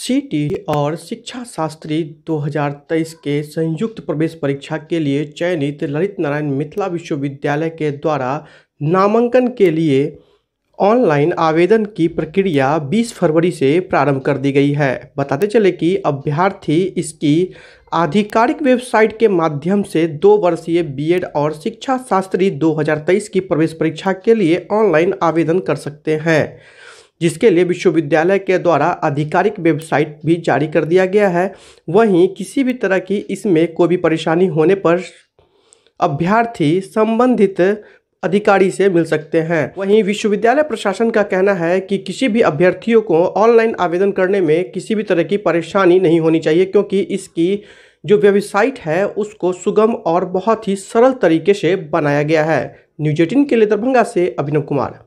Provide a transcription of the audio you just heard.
सीटी और शिक्षा शास्त्री 2023 के संयुक्त प्रवेश परीक्षा के लिए चयनित ललित नारायण मिथिला विश्वविद्यालय के द्वारा नामांकन के लिए ऑनलाइन आवेदन की प्रक्रिया 20 फरवरी से प्रारंभ कर दी गई है बताते चले कि अभ्यर्थी इसकी आधिकारिक वेबसाइट के माध्यम से दो वर्षीय बीएड और शिक्षा शास्त्री 2023 की प्रवेश परीक्षा के लिए ऑनलाइन आवेदन कर सकते हैं जिसके लिए विश्वविद्यालय के द्वारा आधिकारिक वेबसाइट भी जारी कर दिया गया है वहीं किसी भी तरह की इसमें कोई भी परेशानी होने पर अभ्यर्थी संबंधित अधिकारी से मिल सकते हैं वहीं विश्वविद्यालय प्रशासन का कहना है कि किसी भी अभ्यर्थियों को ऑनलाइन आवेदन करने में किसी भी तरह की परेशानी नहीं होनी चाहिए क्योंकि इसकी जो वेबसाइट है उसको सुगम और बहुत ही सरल तरीके से बनाया गया है न्यूज एटीन के लिए दरभंगा से अभिनव कुमार